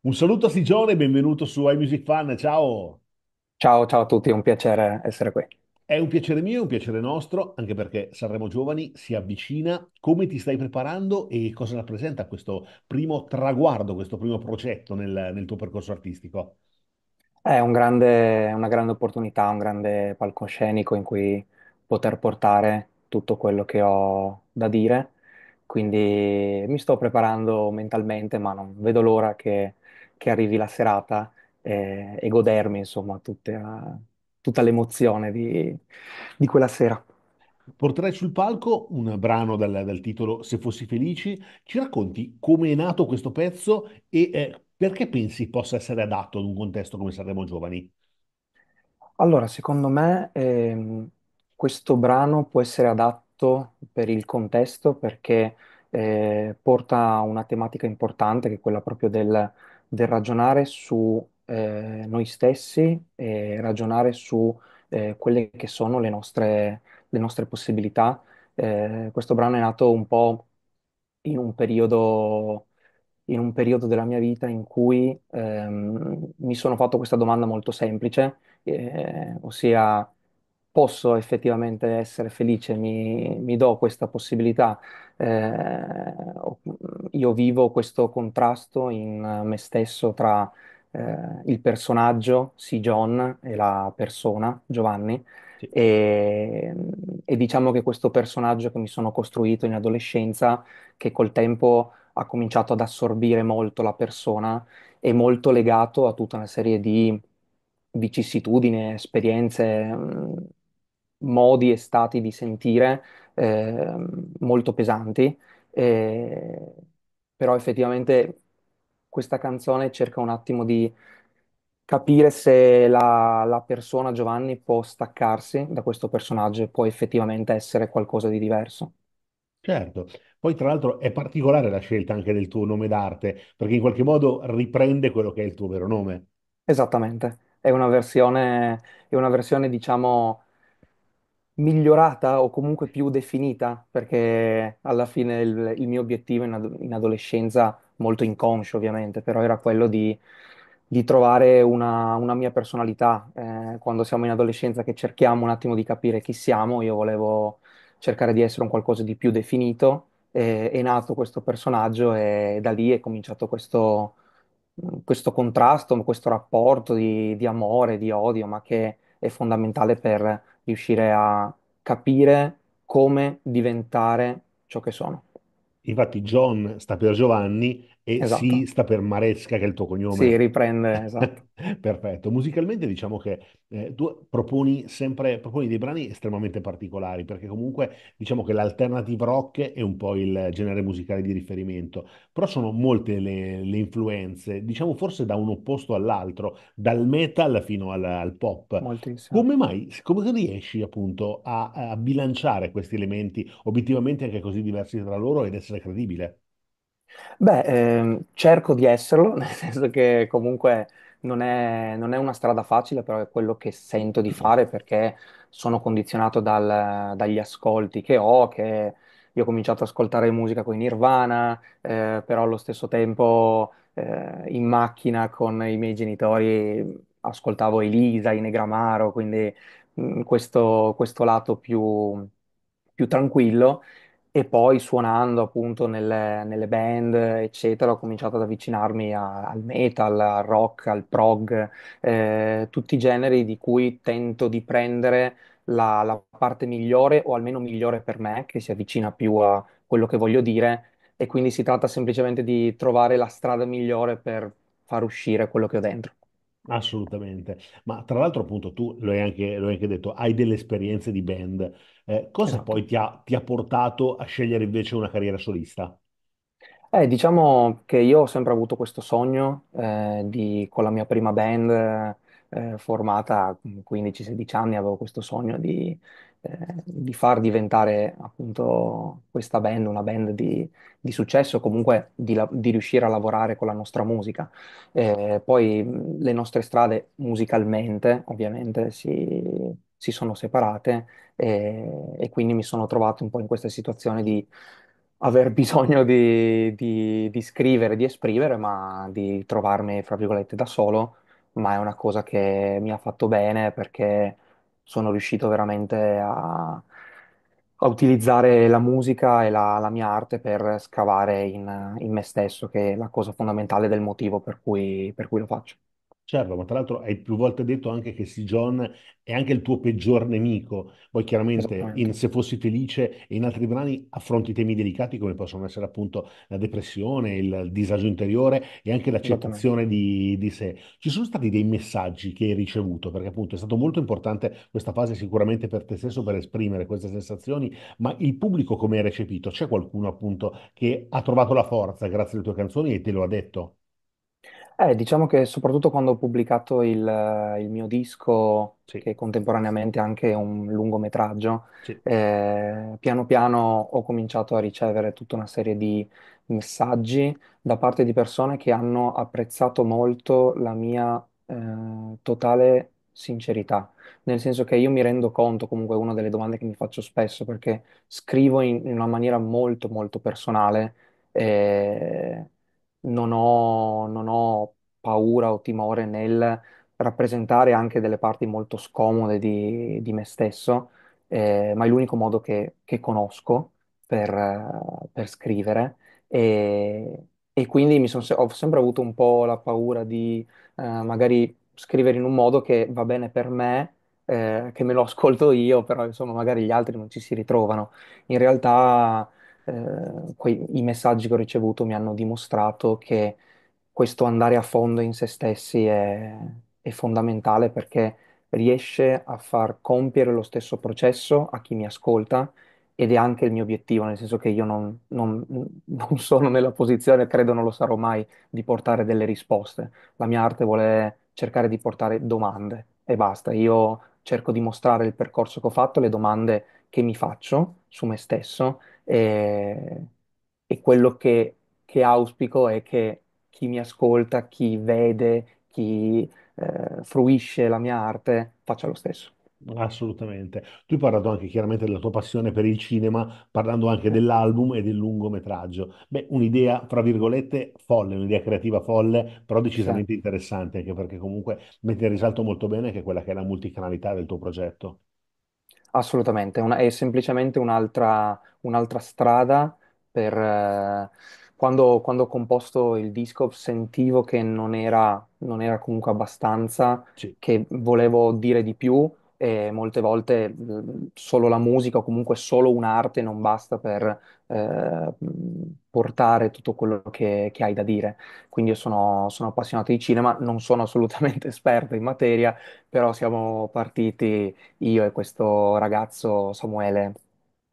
Un saluto a Stigione benvenuto su iMusic Fan, ciao! Ciao, ciao a tutti, è un piacere essere qui. È un piacere mio, un piacere nostro, anche perché Sanremo Giovani si avvicina. Come ti stai preparando e cosa rappresenta questo primo traguardo, questo primo progetto nel, nel tuo percorso artistico? È un grande- una grande opportunità, un grande palcoscenico in cui poter portare tutto quello che ho da dire. Quindi mi sto preparando mentalmente, ma non vedo l'ora che che arrivi la serata eh, e godermi, insomma, tutte- eh, tutta l'emozione di, di quella sera. Porterai sul palco un brano dal, dal titolo Se fossi felici. Ci racconti come è nato questo pezzo e eh, perché pensi possa essere adatto ad un contesto come Sanremo Giovani? Allora, secondo me ehm, questo brano può essere adatto per il contesto perché eh, porta a una tematica importante che è quella proprio del, del ragionare su eh, noi stessi e ragionare su eh, quelle che sono le nostre, le nostre possibilità. Eh, questo brano è nato un po' in un periodo, in un periodo della mia vita in cui ehm, mi sono fatto questa domanda molto semplice, eh, ossia posso effettivamente essere felice, mi, mi do questa possibilità. Eh, mm, io vivo questo contrasto in me stesso tra eh, il personaggio, sì, John, e la persona, Giovanni, e, e diciamo che questo personaggio che mi sono costruito in adolescenza, che col tempo ha cominciato ad assorbire molto la persona, è molto legato a tutta una serie di vicissitudini, esperienze. Mm, modi e stati di sentire eh, molto pesanti, eh, però effettivamente questa canzone cerca un attimo di capire se la, la persona Giovanni può staccarsi da questo personaggio e può effettivamente essere qualcosa di diverso. Certo, poi tra l'altro è particolare la scelta anche del tuo nome d'arte, perché in qualche modo riprende quello che è il tuo vero nome. Esattamente, è una versione, è una versione, diciamo, migliorata o comunque più definita, perché alla fine il, il mio obiettivo in, ad- in adolescenza, molto inconscio ovviamente, però era quello di, di trovare una, una mia personalità. Eh, quando siamo in adolescenza che cerchiamo un attimo di capire chi siamo, io volevo cercare di essere un qualcosa di più definito, e- è nato questo personaggio e da lì è cominciato questo, questo contrasto, questo rapporto di, di amore, di odio, ma che è fondamentale per riuscire a capire come diventare ciò che sono. Infatti John sta per Giovanni e si esatto. sta per Maresca, che è il tuo cognome. Si riprende, esatto. Perfetto. Musicalmente diciamo che eh, tu proponi sempre proponi dei brani estremamente particolari, perché comunque diciamo che l'alternative rock è un po' il genere musicale di riferimento, però sono molte le, le influenze, diciamo forse da un opposto all'altro, dal metal fino al, al pop. Moltissimo. Come mai, come riesci appunto a, a bilanciare questi elementi obiettivamente anche così diversi tra loro ed essere credibile? Beh, ehm, cerco di esserlo, nel senso che comunque non è, non è una strada facile, però è quello che sento di fare perché sono condizionato dal- dagli ascolti che ho, che io ho cominciato ad ascoltare musica con i Nirvana, eh, però allo stesso tempo eh, in macchina con i miei genitori ascoltavo Elisa, i Negramaro, quindi mm, questo, questo lato più più tranquillo e poi suonando appunto nelle, nelle band, eccetera, ho cominciato ad avvicinarmi a- al metal, al rock, al prog, eh, tutti i generi di cui tento di prendere la, la parte migliore o almeno migliore per me, che si avvicina più a quello che voglio dire. E quindi si tratta semplicemente di trovare la strada migliore per far uscire quello che ho dentro. Assolutamente, ma tra l'altro appunto tu lo hai anche, lo hai anche detto, hai delle esperienze di band, eh, cosa Esatto. poi ti ha, ti ha portato a scegliere invece una carriera solista? Eh, diciamo che io ho sempre avuto questo sogno eh, di, con la mia prima band. Eh, formata a mm, 15-16 anni, avevo questo sogno di, eh, di far diventare appunto questa band una band di, di successo, comunque di, di riuscire a lavorare con la nostra musica. Eh, poi mm, le nostre strade musicalmente ovviamente si, si sono separate eh, e quindi mi sono trovato un po' in questa situazione di aver bisogno di, di- di scrivere, di esprimere, ma di trovarmi, fra virgolette, da solo ma è una cosa che mi ha fatto bene perché sono riuscito veramente a, a utilizzare la musica e la, la mia arte per scavare in, in me stesso, che è la cosa fondamentale del motivo per cui per cui lo faccio. Certo, ma tra l'altro hai più volte detto anche che Sea è anche il tuo peggior nemico. Poi chiaramente in Se fossi felice e in altri brani affronti temi delicati come possono essere appunto la depressione, il disagio interiore e anche l'accettazione di, di sé. Ci sono stati dei messaggi che hai ricevuto, perché appunto è stato molto importante questa fase sicuramente per te stesso per esprimere queste sensazioni, ma il pubblico come hai recepito? C'è qualcuno appunto che ha trovato la forza grazie alle tue canzoni e te lo ha detto? Eh, diciamo che soprattutto quando ho pubblicato il, eh, il mio disco, Sì, che è contemporaneamente anche un lungometraggio, eh, piano piano ho cominciato a ricevere tutta una serie di messaggi da parte di persone che hanno apprezzato molto la mia, eh, totale sincerità. Nel senso che io mi rendo conto, comunque, è una delle domande che mi faccio spesso, perché scrivo in, in una maniera molto, molto personale. eh, non ho, non ho paura o timore nel rappresentare anche delle parti molto scomode di, di me stesso, eh, ma è l'unico modo che, che conosco per, per scrivere e, e quindi mi son ho sempre avuto un po' la paura di eh, magari scrivere in un modo che va bene per me. eh, che me lo ascolto io, però insomma magari gli altri non ci si ritrovano. In realtà eh, quei- i messaggi che ho ricevuto mi hanno dimostrato che questo andare a fondo in se stessi è, è fondamentale perché riesce a far compiere lo stesso processo a chi mi ascolta ed è anche il mio obiettivo, nel senso che io non, non- non sono nella posizione, credo non lo sarò mai, di portare delle risposte. La mia arte vuole cercare di portare domande e basta. Io cerco di mostrare il percorso che ho fatto, le domande che mi faccio su me stesso eh, e, quello che, che auspico è che chi mi ascolta, chi vede, chi eh, fruisce la mia arte faccia lo stesso. Assolutamente. Tu hai parlato anche chiaramente della tua passione per il cinema, parlando anche dell'album e del lungometraggio. Beh, un'idea, fra virgolette, folle, un'idea creativa folle, però decisamente esatto. interessante, anche perché comunque mette in risalto molto bene che quella che è la multicanalità del tuo progetto. Assolutamente, è una- è semplicemente un'altra un'altra strada per... eh, quando, quando ho composto il disco sentivo che non era, non era comunque abbastanza, che volevo dire di più e molte volte mhmm, solo la musica o comunque solo un'arte non basta per eh, portare tutto quello che, che hai da dire. Quindi io sono, sono appassionato di cinema, non sono assolutamente esperto in materia, però siamo partiti io e questo ragazzo Samuele.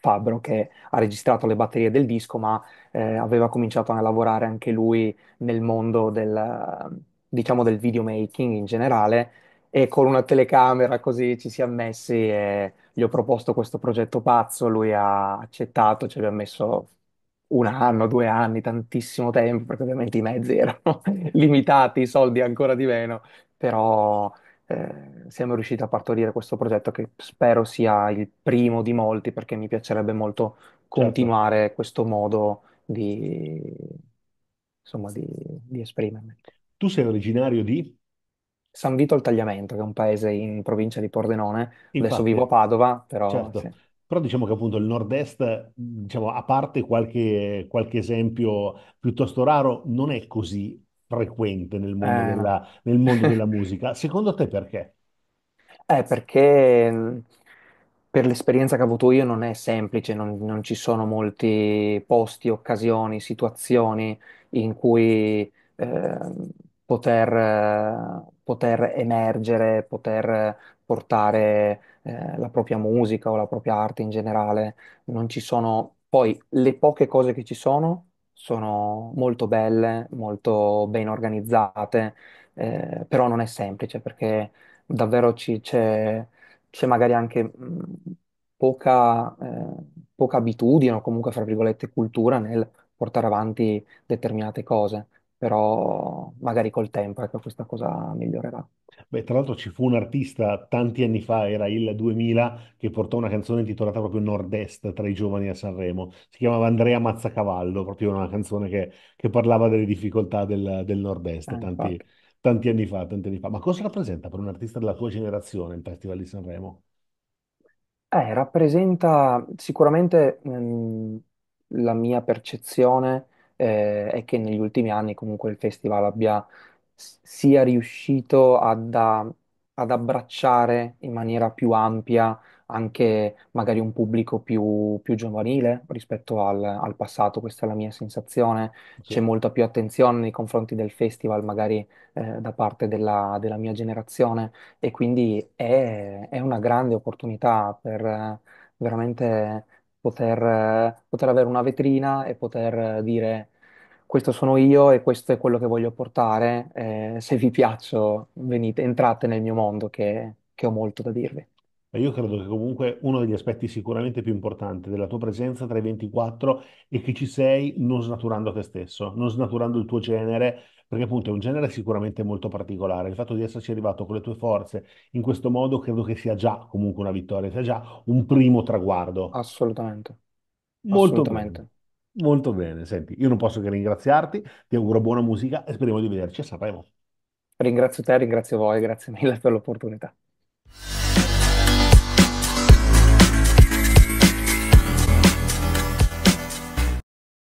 Fabbro che ha registrato le batterie del disco, ma eh, aveva cominciato a lavorare anche lui nel mondo del, diciamo, del videomaking in generale e con una telecamera così ci siamo messi e gli ho proposto questo progetto pazzo, lui ha accettato, ci abbiamo messo un anno, due anni, tantissimo tempo, perché ovviamente i mezzi erano limitati, i soldi ancora di meno, però eh, siamo riusciti a partorire questo progetto che spero sia il primo di molti, perché mi piacerebbe molto Certo. continuare questo modo di, insomma, di, di esprimermi. Tu sei originario di? San Vito al Tagliamento, che è un paese in provincia di Pordenone. Adesso vivo a Padova, però certo, però diciamo che appunto il nord-est, diciamo, a parte qualche, qualche esempio piuttosto raro, non è così frequente nel mondo no. Eh. della, nel mondo della musica. Secondo te perché? Eh, perché mm, per l'esperienza che ho avuto io non è semplice, non, non ci sono molti posti, occasioni, situazioni in cui ehm, poter eh, poter emergere, poter portare eh, la propria musica o la propria arte in generale. Non ci sono... Poi le poche cose che ci sono sono molto belle, molto ben organizzate, eh, però non è semplice perché davvero ci- c'è, c'è magari anche mh, poca, eh, poca abitudine o comunque, fra virgolette, cultura nel portare avanti determinate cose però magari col tempo, ecco, questa cosa migliorerà. Beh, tra l'altro ci fu un artista tanti anni fa, era il 2000, che portò una canzone intitolata proprio Nord-Est tra i giovani a Sanremo. Si chiamava Andrea Mazzacavallo, proprio una canzone che, che parlava delle difficoltà del, del Nord-Est, eh, tanti, infatti. tanti anni fa, tanti anni fa. Ma cosa rappresenta per un artista della tua generazione il Festival di Sanremo? Eh, rappresenta sicuramente, mh, ehm, la mia percezione eh, è che negli ultimi anni comunque il festival abbia sia riuscito ad, ad abbracciare in maniera più ampia anche magari un pubblico più, più giovanile rispetto al, al passato, questa è la mia sensazione. C'è molta più attenzione nei confronti del festival, magari eh, da parte della, della mia generazione, e quindi è, è una grande opportunità per veramente poter, poter avere una vetrina e poter dire questo sono io e questo è quello che voglio portare, eh, se vi piaccio venite, entrate nel mio mondo che, che ho molto da dirvi. Io credo che comunque uno degli aspetti sicuramente più importanti della tua presenza tra i 24 è che ci sei non snaturando te stesso, non snaturando il tuo genere, perché appunto è un genere sicuramente molto particolare. Il fatto di esserci arrivato con le tue forze in questo modo credo che sia già comunque una vittoria, sia già un primo traguardo. Assolutamente, molto assolutamente. Bene. Molto bene, senti, io non posso che ringraziarti, ti auguro buona musica e speriamo di vederci a Sanremo. Ringrazio te, ringrazio voi, grazie mille per l'opportunità.